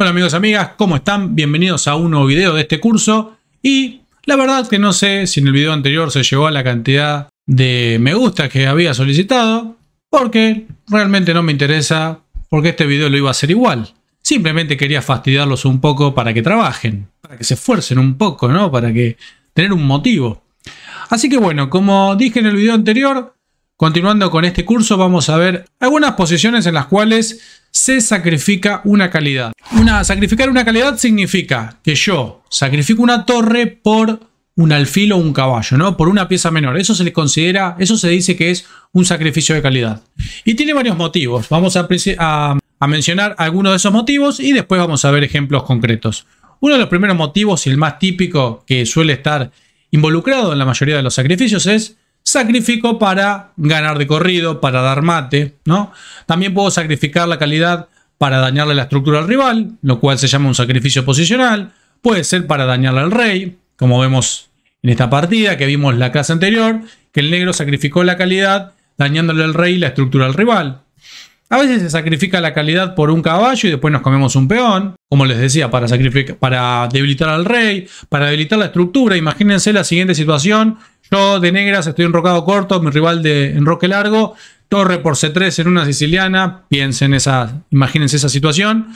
bueno amigos amigas, ¿cómo están? Bienvenidos a un nuevo video de este curso y la verdad que no sé si en el video anterior se llegó a la cantidad de me gusta que había solicitado porque realmente no me interesa porque este video lo iba a hacer igual. Simplemente quería fastidiarlos un poco para que trabajen, para que se esfuercen un poco, ¿no? Para que tener un motivo. Así que bueno, como dije en el video anterior, Continuando con este curso vamos a ver algunas posiciones en las cuales se sacrifica una calidad. Una, sacrificar una calidad significa que yo sacrifico una torre por un alfil o un caballo, ¿no? Por una pieza menor. Eso se le considera, eso se dice que es un sacrificio de calidad. Y tiene varios motivos. Vamos a mencionar algunos de esos motivos y después vamos a ver ejemplos concretos. Uno de los primeros motivos y el más típico que suele estar involucrado en la mayoría de los sacrificios es Sacrifico para ganar de corrido, para dar mate, ¿no? También puedo sacrificar la calidad para dañarle la estructura al rival, lo cual se llama un sacrificio posicional. Puede ser para dañarle al rey, como vemos en esta partida que vimos la clase anterior, que el negro sacrificó la calidad dañándole al rey la estructura al rival. A veces se sacrifica la calidad por un caballo y después nos comemos un peón, como les decía, para, para debilitar al rey, para debilitar la estructura. Imagínense la siguiente situación yo de negras estoy enrocado corto, mi rival de enroque largo. Torre por C3 en una siciliana. Piensen esa, imagínense esa situación.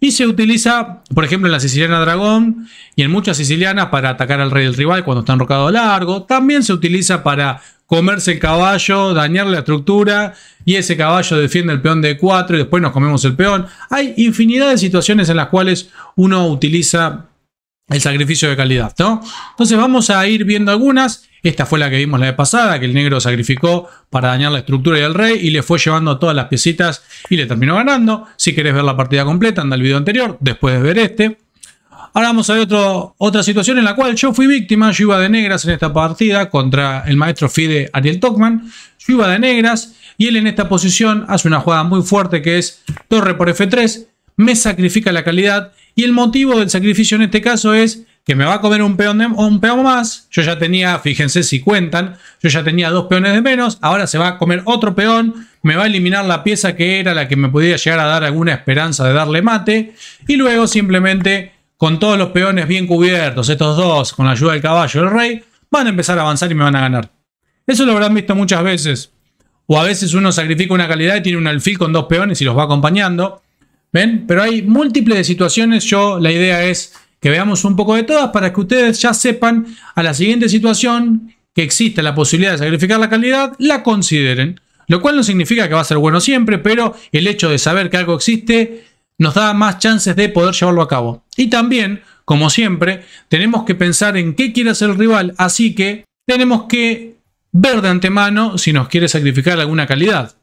Y se utiliza, por ejemplo, en la siciliana dragón y en muchas sicilianas para atacar al rey del rival cuando está enrocado largo. También se utiliza para comerse el caballo, dañar la estructura y ese caballo defiende el peón de 4 y después nos comemos el peón. Hay infinidad de situaciones en las cuales uno utiliza el sacrificio de calidad, Entonces vamos a ir viendo algunas esta fue la que vimos la vez pasada, que el negro sacrificó para dañar la estructura y del rey y le fue llevando todas las piecitas y le terminó ganando. Si querés ver la partida completa, anda al video anterior, después de ver este. Ahora vamos a ver otro, otra situación en la cual yo fui víctima, yo iba de negras en esta partida contra el maestro Fide Ariel Tokman, yo iba de negras y él en esta posición hace una jugada muy fuerte que es torre por F3, me sacrifica la calidad y el motivo del sacrificio en este caso es que me va a comer un peón, de, un peón más. Yo ya tenía, fíjense si cuentan, yo ya tenía dos peones de menos. Ahora se va a comer otro peón. Me va a eliminar la pieza que era la que me podía llegar a dar alguna esperanza de darle mate. Y luego simplemente con todos los peones bien cubiertos, estos dos, con la ayuda del caballo y el rey, van a empezar a avanzar y me van a ganar. Eso lo habrán visto muchas veces. O a veces uno sacrifica una calidad y tiene un alfil con dos peones y los va acompañando. ¿Ven? Pero hay múltiples situaciones. Yo la idea es que veamos un poco de todas para que ustedes ya sepan a la siguiente situación que existe la posibilidad de sacrificar la calidad, la consideren. Lo cual no significa que va a ser bueno siempre, pero el hecho de saber que algo existe nos da más chances de poder llevarlo a cabo. Y también, como siempre, tenemos que pensar en qué quiere hacer el rival, así que tenemos que ver de antemano si nos quiere sacrificar alguna calidad.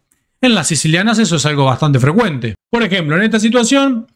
En las sicilianas eso es algo bastante frecuente. Por ejemplo, en esta situación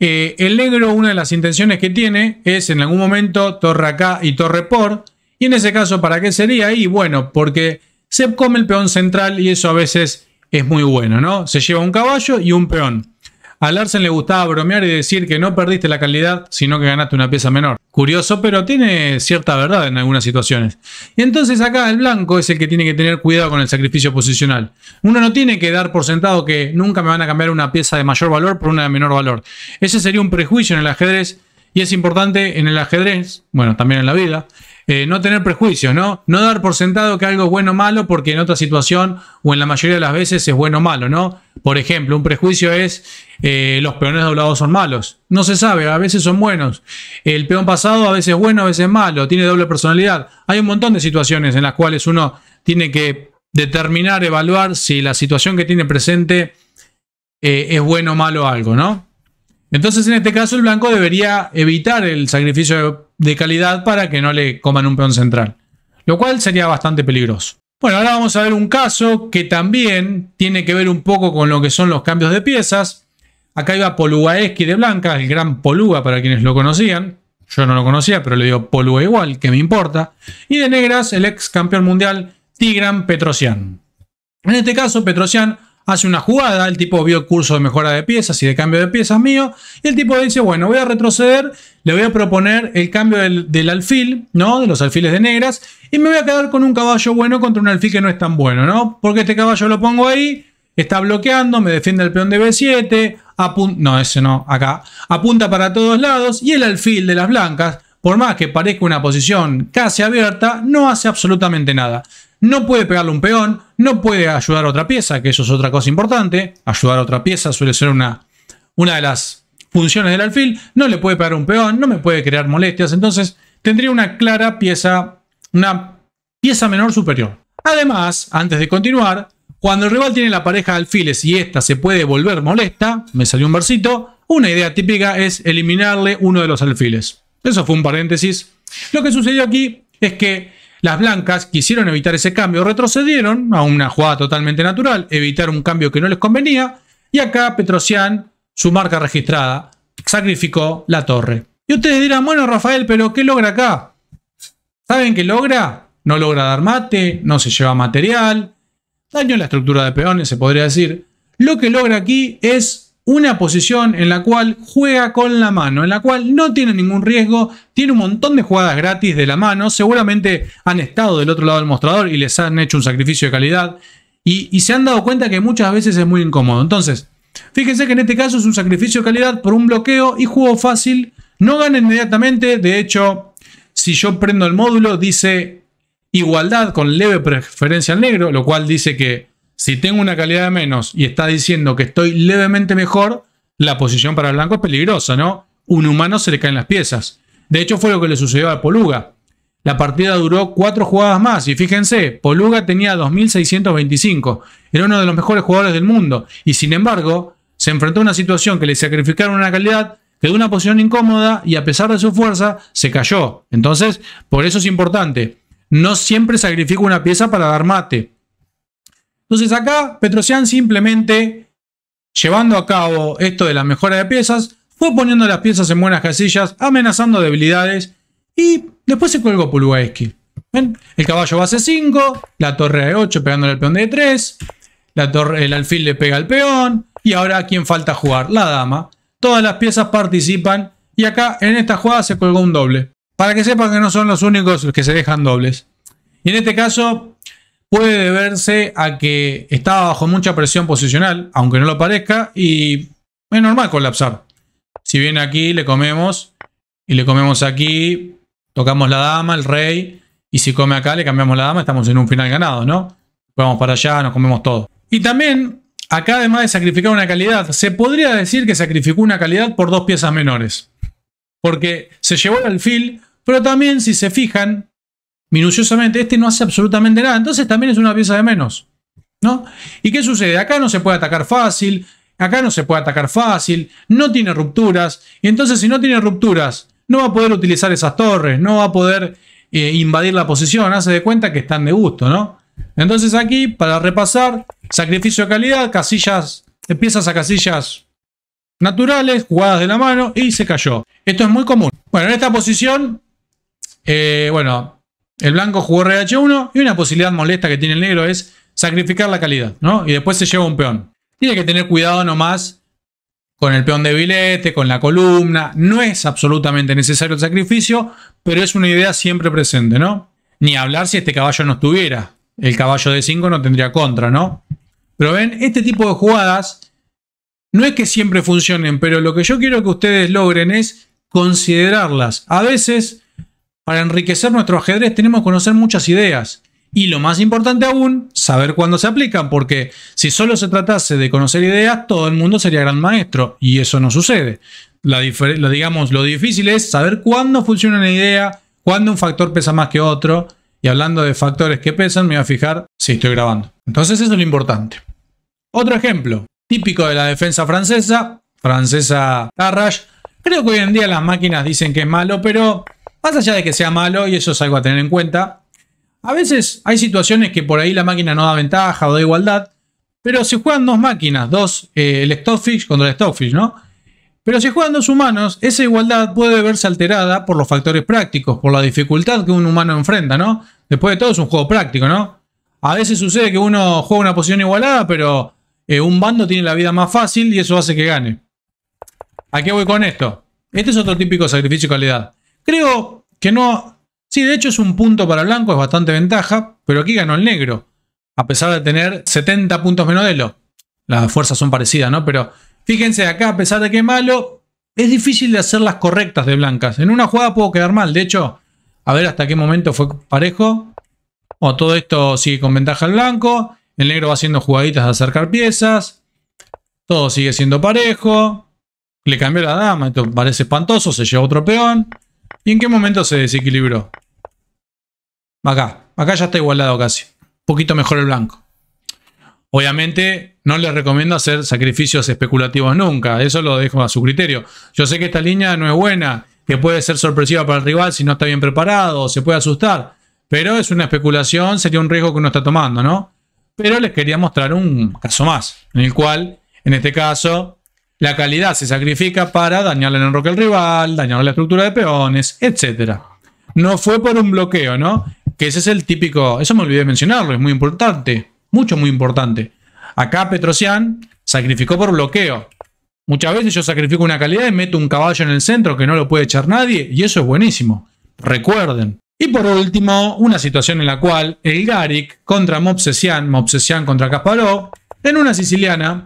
eh, el negro, una de las intenciones que tiene es en algún momento torre acá y torre por. Y en ese caso, ¿para qué sería? Y bueno, porque se come el peón central y eso a veces es muy bueno, ¿no? Se lleva un caballo y un peón. A Larsen le gustaba bromear y decir que no perdiste la calidad, sino que ganaste una pieza menor. Curioso, pero tiene cierta verdad en algunas situaciones. Y entonces acá el blanco es el que tiene que tener cuidado con el sacrificio posicional. Uno no tiene que dar por sentado que nunca me van a cambiar una pieza de mayor valor por una de menor valor. Ese sería un prejuicio en el ajedrez y es importante en el ajedrez, bueno, también en la vida, eh, no tener prejuicios, ¿no? No dar por sentado que algo es bueno o malo, porque en otra situación o en la mayoría de las veces es bueno o malo, ¿no? Por ejemplo, un prejuicio es eh, los peones doblados son malos. No se sabe, a veces son buenos. El peón pasado a veces es bueno, a veces es malo, tiene doble personalidad. Hay un montón de situaciones en las cuales uno tiene que determinar, evaluar si la situación que tiene presente eh, es bueno o malo algo, ¿no? Entonces, en este caso, el blanco debería evitar el sacrificio de de calidad para que no le coman un peón central, lo cual sería bastante peligroso. Bueno, ahora vamos a ver un caso que también tiene que ver un poco con lo que son los cambios de piezas. Acá iba Polugaeski de blanca, el gran Poluga para quienes lo conocían. Yo no lo conocía, pero le digo Poluga igual, que me importa. Y de negras, el ex campeón mundial Tigran Petrosian. En este caso, Petrosian hace una jugada, el tipo vio el curso de mejora de piezas y de cambio de piezas mío, y el tipo dice, bueno, voy a retroceder, le voy a proponer el cambio del, alfil, ¿no? De los alfiles de negras, y me voy a quedar con un caballo bueno contra un alfil que no es tan bueno, ¿no? Porque este caballo lo pongo ahí, está bloqueando, me defiende el peón de B7, apunta, no, ese no, acá, apunta para todos lados, y el alfil de las blancas, por más que parezca una posición casi abierta, no hace absolutamente nada. No puede pegarle un peón, no puede ayudar a otra pieza, que eso es otra cosa importante. Ayudar a otra pieza suele ser una, una de las funciones del alfil. No le puede pegar un peón, no me puede crear molestias. Entonces tendría una clara pieza, una pieza menor superior. Además, antes de continuar, cuando el rival tiene la pareja de alfiles y esta se puede volver molesta, me salió un versito, una idea típica es eliminarle uno de los alfiles. Eso fue un paréntesis. Lo que sucedió aquí es que las blancas quisieron evitar ese cambio, retrocedieron a una jugada totalmente natural, evitar un cambio que no les convenía, y acá Petrosian, su marca registrada, sacrificó la torre. Y ustedes dirán, bueno Rafael, pero ¿qué logra acá? ¿Saben qué logra? No logra dar mate, no se lleva material, daño en la estructura de peones, se podría decir. Lo que logra aquí es una posición en la cual juega con la mano, en la cual no tiene ningún riesgo, tiene un montón de jugadas gratis de la mano, seguramente han estado del otro lado del mostrador y les han hecho un sacrificio de calidad y, se han dado cuenta que muchas veces es muy incómodo. Entonces, fíjense que en este caso es un sacrificio de calidad por un bloqueo y juego fácil, no gana inmediatamente, de hecho, si yo prendo el módulo dice igualdad con leve preferencia al negro, lo cual dice que si tengo una calidad de menos y está diciendo que estoy levemente mejor, la posición para el blanco es peligrosa, ¿no? Un humano se le caen las piezas. De hecho, fue lo que le sucedió a Poluga. La partida duró cuatro jugadas más y fíjense, Poluga tenía 2.625, era uno de los mejores jugadores del mundo y sin embargo se enfrentó a una situación que le sacrificaron una calidad, quedó una posición incómoda y a pesar de su fuerza se cayó. Entonces, por eso es importante, no siempre sacrifico una pieza para dar mate. Entonces acá Petrosian simplemente, llevando a cabo esto de la mejora de piezas, fue poniendo las piezas en buenas casillas, amenazando debilidades y después se colgó ¿Ven? El caballo va a base 5, la torre de 8 pegándole al peón de 3, la torre, el alfil le pega al peón y ahora ¿a quién falta jugar? La dama. Todas las piezas participan y acá en esta jugada se colgó un doble. Para que sepan que no son los únicos que se dejan dobles. Y en este caso puede deberse a que estaba bajo mucha presión posicional, aunque no lo parezca, y es normal colapsar. Si viene aquí, le comemos, y le comemos aquí, tocamos la dama, el rey, y si come acá, le cambiamos la dama, estamos en un final ganado, ¿no? Vamos para allá, nos comemos todo. Y también, acá además de sacrificar una calidad, se podría decir que sacrificó una calidad por dos piezas menores. Porque se llevó el alfil, pero también si se fijan, minuciosamente, este no hace absolutamente nada. Entonces también es una pieza de menos. ¿No? ¿Y qué sucede? Acá no se puede atacar fácil, acá no se puede atacar fácil, no tiene rupturas. Y entonces si no tiene rupturas, no va a poder utilizar esas torres, no va a poder eh, invadir la posición. Hace de cuenta que están de gusto, ¿no? Entonces aquí, para repasar, sacrificio de calidad, casillas, piezas a casillas naturales, jugadas de la mano y se cayó. Esto es muy común. Bueno, en esta posición, eh, bueno, el blanco jugó RH1 y una posibilidad molesta que tiene el negro es sacrificar la calidad, ¿no? Y después se lleva un peón. Tiene que tener cuidado nomás con el peón de bilete, con la columna. No es absolutamente necesario el sacrificio, pero es una idea siempre presente, ¿no? Ni hablar si este caballo no estuviera. El caballo de 5 no tendría contra, ¿no? Pero ven, este tipo de jugadas no es que siempre funcionen, pero lo que yo quiero que ustedes logren es considerarlas. A veces para enriquecer nuestro ajedrez tenemos que conocer muchas ideas. Y lo más importante aún, saber cuándo se aplican, porque si solo se tratase de conocer ideas, todo el mundo sería gran maestro, y eso no sucede. La digamos, lo difícil es saber cuándo funciona una idea, cuándo un factor pesa más que otro, y hablando de factores que pesan, me voy a fijar si estoy grabando. Entonces eso es lo importante. Otro ejemplo, típico de la defensa francesa, francesa Tarrash. Creo que hoy en día las máquinas dicen que es malo, pero más allá de que sea malo, y eso es algo a tener en cuenta, a veces hay situaciones que por ahí la máquina no da ventaja o da igualdad, pero si juegan dos máquinas, dos, eh, el Stockfish contra el Stockfish, ¿no? Pero si juegan dos humanos, esa igualdad puede verse alterada por los factores prácticos, por la dificultad que un humano enfrenta, ¿no? Después de todo es un juego práctico, ¿no? A veces sucede que uno juega una posición igualada, pero eh, un bando tiene la vida más fácil y eso hace que gane. ¿A qué voy con esto? Este es otro típico sacrificio de calidad. Creo que no. Sí, de hecho es un punto para blanco, es bastante ventaja, pero aquí ganó el negro, a pesar de tener 70 puntos menos de lo. Las fuerzas son parecidas, ¿no? Pero fíjense acá, a pesar de que malo, es difícil de hacer las correctas de blancas. En una jugada puedo quedar mal, de hecho, a ver hasta qué momento fue parejo. O todo esto sigue con ventaja el blanco, el negro va haciendo jugaditas de acercar piezas, todo sigue siendo parejo. Le cambió la dama, esto parece espantoso, se lleva otro peón. ¿Y en qué momento se desequilibró? Acá. Acá ya está igualado casi. Un poquito mejor el blanco. Obviamente no les recomiendo hacer sacrificios especulativos nunca. Eso lo dejo a su criterio. Yo sé que esta línea no es buena. Que puede ser sorpresiva para el rival si no está bien preparado. se puede asustar. Pero es una especulación. Sería un riesgo que uno está tomando, ¿no? Pero les quería mostrar un caso más. En el cual, en este caso, la calidad se sacrifica para dañar el enroque al rival, dañarle la estructura de peones, etc. No fue por un bloqueo, ¿no? Que ese es el típico, eso me olvidé mencionarlo, es muy importante, mucho, muy importante. Acá Petrosian sacrificó por bloqueo. Muchas veces yo sacrifico una calidad y meto un caballo en el centro que no lo puede echar nadie y eso es buenísimo. Recuerden. Y por último, una situación en la cual el Garik contra Mobsesian, Mobsesian contra Kasparov, en una siciliana,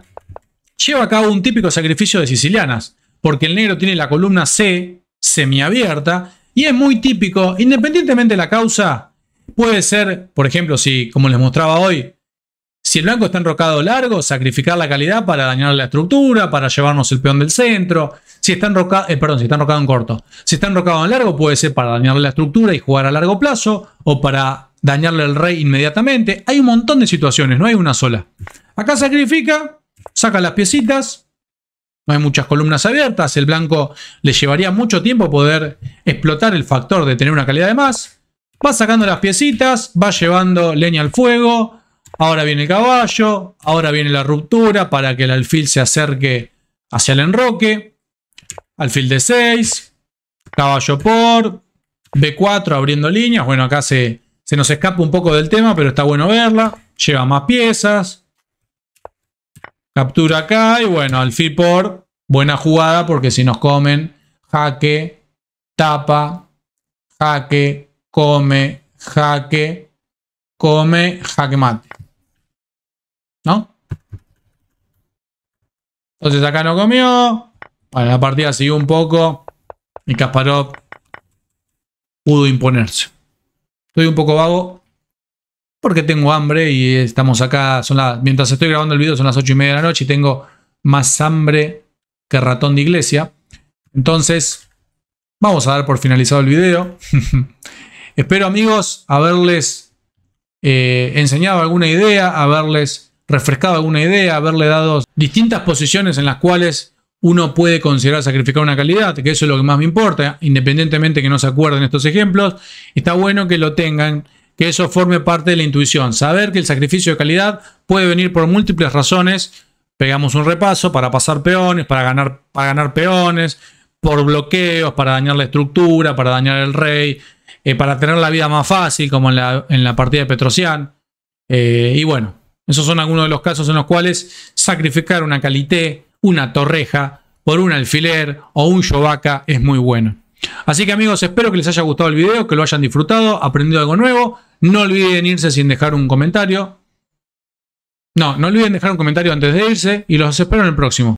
lleva a cabo un típico sacrificio de sicilianas, porque el negro tiene la columna C semiabierta y es muy típico, independientemente de la causa, puede ser, por ejemplo, si, como les mostraba hoy, si el blanco está enrocado largo, sacrificar la calidad para dañar la estructura, para llevarnos el peón del centro. Si está enrocado, eh, perdón, si está enrocado en corto. Si está enrocado en largo, puede ser para dañarle la estructura y jugar a largo plazo o para dañarle al rey inmediatamente. Hay un montón de situaciones, no hay una sola. Acá sacrifica saca las piecitas, no hay muchas columnas abiertas, el blanco le llevaría mucho tiempo poder explotar el factor de tener una calidad de más. Va sacando las piecitas, va llevando leña al fuego, ahora viene el caballo, ahora viene la ruptura para que el alfil se acerque hacia el enroque. Alfil de 6, caballo por, B4 abriendo líneas. Bueno, acá se nos escapa un poco del tema, pero está bueno verla. Lleva más piezas. Captura acá y bueno, al por buena jugada porque si nos comen, jaque, tapa, jaque, come, jaque, come, jaque mate. ¿No? Entonces acá no comió. la partida siguió un poco y Kasparov pudo imponerse. Estoy un poco vago, porque tengo hambre y estamos acá, son mientras estoy grabando el video son las 8 y media de la noche y tengo más hambre que ratón de iglesia. Entonces, vamos a dar por finalizado el video. Espero amigos haberles eh, enseñado alguna idea, haberles refrescado alguna idea, haberle dado distintas posiciones en las cuales uno puede considerar sacrificar una calidad, que eso es lo que más me importa, independientemente que no se acuerden estos ejemplos, está bueno que lo tengan que eso forme parte de la intuición. Saber que el sacrificio de calidad puede venir por múltiples razones. Pegamos un repaso para pasar peones, para ganar, para ganar peones, por bloqueos, para dañar la estructura, para dañar el rey, eh, para tener la vida más fácil, como en la, en la partida de Petrosian. Eh, y bueno, esos son algunos de los casos en los cuales sacrificar una calité, una torreja, por un alfiler o un yovaca es muy bueno. Así que amigos, espero que les haya gustado el video, que lo hayan disfrutado, aprendido algo nuevo. No olviden irse sin dejar un comentario. No, no olviden dejar un comentario antes de irse y los espero en el próximo.